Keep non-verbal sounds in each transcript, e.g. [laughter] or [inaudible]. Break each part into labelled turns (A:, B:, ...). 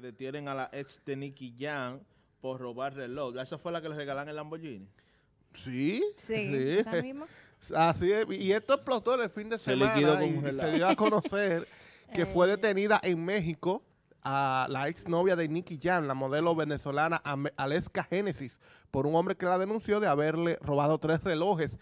A: detienen a la ex de Nicky por robar reloj. ¿Esa fue la que le regalan el Lamborghini? Sí. Sí, ¿esa misma? [laughs] Así es. Y esto explotó el fin de
B: semana. se dio a conocer que fue eh. detenida en México a la novia de Nicky Jam, la modelo venezolana Aleska Génesis, por un hombre que la denunció de haberle robado tres relojes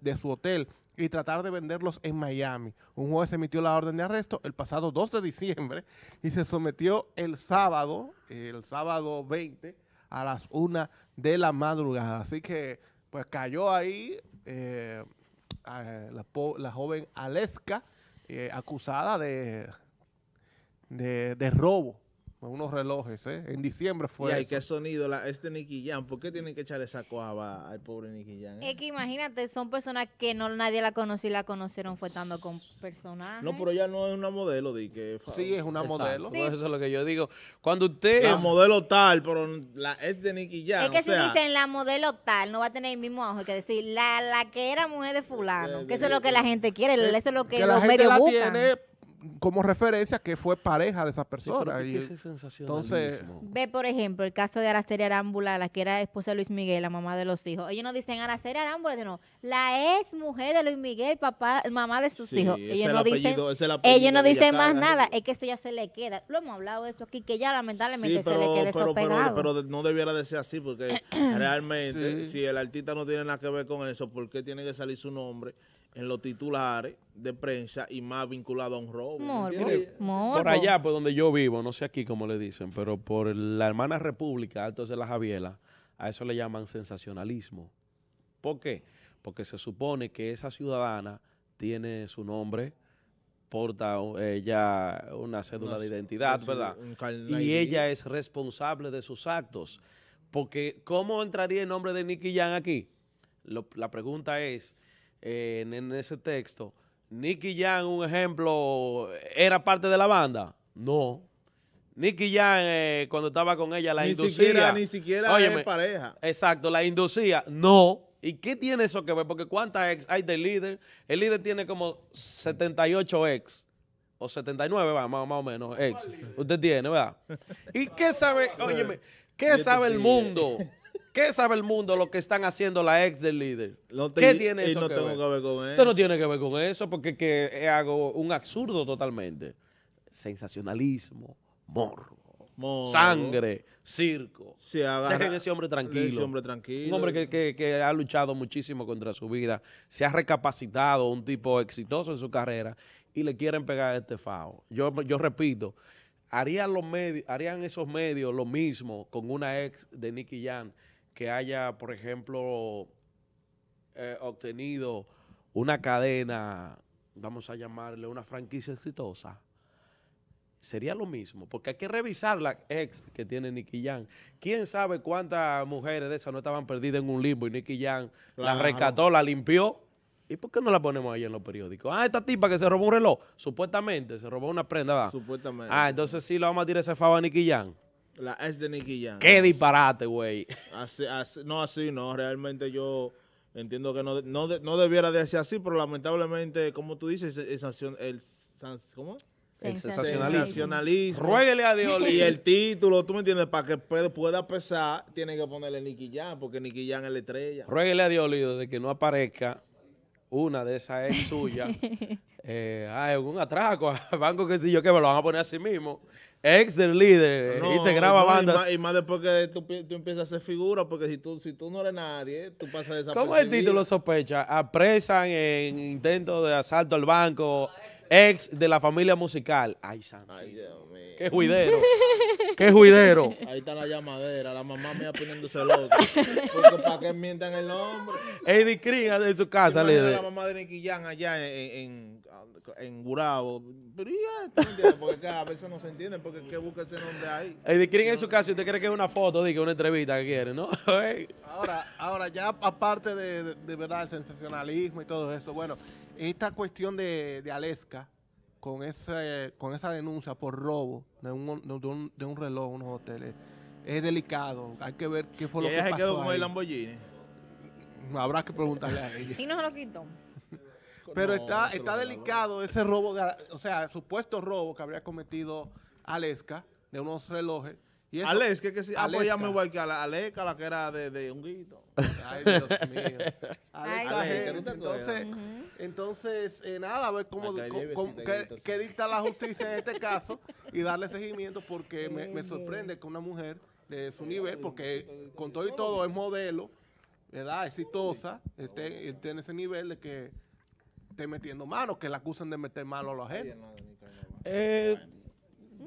B: de su hotel y tratar de venderlos en Miami. Un juez emitió la orden de arresto el pasado 2 de diciembre y se sometió el sábado, el sábado 20, a las 1 de la madrugada. Así que, pues cayó ahí eh, la, joven Aleska, eh, acusada de de, de robo
A: unos relojes, ¿eh? En diciembre fue. Y hay qué sonido, la, este Nicky Jam. ¿Por qué tienen que echarle esa cojaba al pobre Nicky Jam? Eh? Es que imagínate, son personas que no nadie la conoció y la conocieron fue con personajes. No, pero ella no es una modelo, di que. Sí, es una modelo. Eso es lo que yo digo. Cuando usted. La modelo tal, pero la, es de Nicky Jam. Es que si dicen la modelo tal, no va a tener el mismo ojo que decir la, que era mujer de Fulano. que eso es lo que la gente quiere, eso es lo que, que
B: los medios la buscan. Tiene como referencia que fue pareja de esas persona. entonces, ve
A: por ejemplo el caso de Araceli Arámbula, la que era esposa de Luis Miguel, la mamá de los hijos. Ellos no dicen Araceli Arámbula, sino la ex mujer de Luis Miguel, papá, mamá de sus hijos. Ellos no, dicen, más nada, es que eso ya se le queda. Lo hemos hablado de esto aquí, que ya lamentablemente se le queda Pero, pero, no debiera de ser así, porque [clears throat] realmente si el artista no tiene nada que ver con eso, ¿por qué tiene que salir su nombre? en los titulares de prensa y más vinculado a un robo. Por allá,
C: por donde yo vivo, no sé aquí cómo le dicen, pero por la hermana República, de la Javiela, a eso le llaman sensacionalismo. ¿Por qué? Porque se supone que esa ciudadana tiene su nombre, porta ella una cédula de identidad, ¿verdad? y ella es responsable de sus actos. Porque, ¿cómo entraría el nombre de Nicky Jan aquí? la pregunta es en, ese texto, Nicky Jam, un ejemplo, era parte de la banda? No. Nicky Jam, eh, cuando estaba con ella, la inducía. ni siquiera óyeme, pareja. Exacto, la inducía. No. ¿Y qué tiene eso que ver? Porque ¿cuántas ex hay del líder? El líder tiene como 78 ex. O 79, más, más o menos, ex. Usted tiene, ¿verdad? ¿Y qué sabe? [laughs] Óyeme, ¿qué sabe el mundo? [laughs] ¿Qué sabe el mundo lo que están haciendo la ex del líder? ¿Qué tiene eso no que que con eso. no tiene que ver con eso porque que hago un absurdo totalmente. Sensacionalismo, morro. sangre, circo. Dejen ese hombre tranquilo. Ese hombre tranquilo. Un hombre que, ha luchado muchísimo contra su vida, se ha recapacitado, un tipo exitoso en su carrera, y le quieren pegar este fao. Yo, yo repito, harían, los medios, harían esos medios lo mismo con una ex de Nicky Jan que haya, por ejemplo, eh, obtenido una cadena, vamos a llamarle una franquicia exitosa, sería lo mismo, porque hay que revisar la ex que tiene Nicky Jan. ¿Quién sabe cuántas mujeres de esas no estaban perdidas en un limbo y Nicky Jan la las rescató, la limpió? ¿Y por qué no la ponemos ahí en los periódicos? Ah, esta tipa que se robó un reloj, supuestamente, se robó una prenda.
A: Supuestamente. Ah,
C: entonces sí la vamos a tirar ese faba a Nicky Jan.
A: La es de Nicky Jan. Qué
C: disparate, güey.
A: no, así no. Realmente yo entiendo que no,
C: debiera de ser así,
A: pero lamentablemente, como tú dices, es el, el ¿cómo? El sensacionalismo. sensacionalismo. a Dios. Y el título, tú me entiendes, para que pueda pesar, tiene que ponerle Nicky Jan, porque Nicky es la
C: estrella. Rueguele a Dios, de que no aparezca una de esas ex [laughs] suyas, eh, un atraco al [laughs] banco que si yo que me lo van a poner a sí mismo, ex del líder, eh, y te graba banda. Y
A: más, después que tú, empiezas a hacer figura, porque si tú, si tú no eres nadie, tú pasas esa ¿Cómo el título
C: sospecha? Apresan en intento de asalto al banco, ex de la familia musical. Ay, santo Ay, Dios Qué juidero. [laughs] ¡Qué juidero!
A: Ahí está la llamadera,
C: la mamá mía poniéndose loca. Porque
A: para que mientan el
C: nombre. Eddie Kring en su casa. Le La mamá de Nicky Jan allá en, en, en Gurabo.
A: Pero ya, ¿tú Porque a veces no se entiende. porque ¿qué busca ese nombre ahí?
C: Eddie Crean en su casa, usted cree que es una foto, diga, una entrevista que quiere, ¿no? [laughs]
A: ahora, ahora,
B: ya aparte de, de, verdad el sensacionalismo y todo eso, bueno, esta cuestión de, de Aleska con, ese, con esa denuncia por robo de un, de un, reloj en unos hoteles es delicado. Hay que ver qué fue lo que pasó. se quedó con el Lamborghini. Habrá que preguntarle a ella. [laughs] Y no se lo quitó. [laughs] Pero está, está delicado ese robo, o sea, supuesto robo que habría cometido Aleska de unos
A: relojes Alex, que si, Ah, ya pues a la Aleca, la que era de, de [laughs] Ay, Dios mío. entonces,
B: entonces eh, nada, a ver cómo, qué, dicta la justicia en este caso y darle seguimiento porque me, me sorprende que una mujer de su nivel, porque con todo y todo es modelo, ¿verdad? Exitosa, esté, tiene en ese nivel de que esté metiendo manos que la acusan de meter malo a la gente.
C: Eh,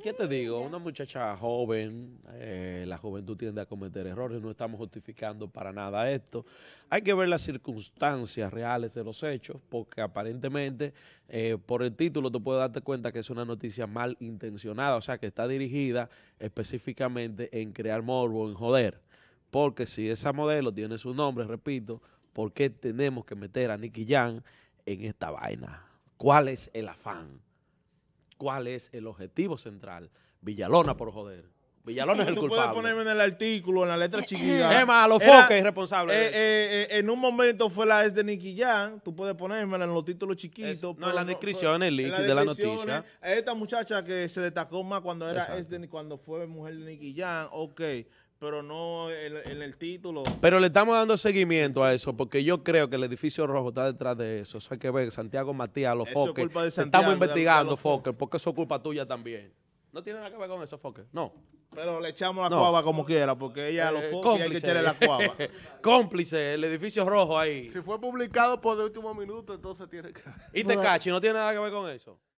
C: ¿Qué te digo? Una muchacha joven, eh, la juventud tiende a cometer errores, no estamos justificando para nada esto. Hay que ver las circunstancias reales de los hechos, porque aparentemente eh, por el título tú puedes darte cuenta que es una noticia mal intencionada, o sea, que está dirigida específicamente en crear morbo, en joder. Porque si esa modelo tiene su nombre, repito, ¿por qué tenemos que meter a Nicky Jan en esta vaina? ¿Cuál es el afán? cuál es el objetivo central. Villalona, por joder. Villalona es el culpable. Tú puedes ponerme en el
A: artículo, en la letra eh, chiquita. Eh, es malo, foca eh, irresponsable. en un momento fue la ex de Nicky Jan. Tú puedes ponerme en los títulos chiquitos. no, en la
C: descripción, el link de la noticia.
A: Esta muchacha que se destacó más cuando era ex de, cuando fue mujer de Nicky Jan. Ok pero no en, el título.
C: Pero le estamos dando seguimiento a eso, porque yo creo que el edificio rojo está detrás de eso. Eso hay que ver, Santiago Matías, los eso estamos investigando, Fokker, porque eso es culpa tuya también. No tiene nada que ver con eso, Fokker, no. Pero le echamos la no. como quiera, porque ella lo eh, fue. hay que echarle la [laughs] cómplice, el edificio rojo ahí. Si
B: fue publicado por el último minuto, entonces tiene que te
C: Y no tiene nada
B: que ver con eso.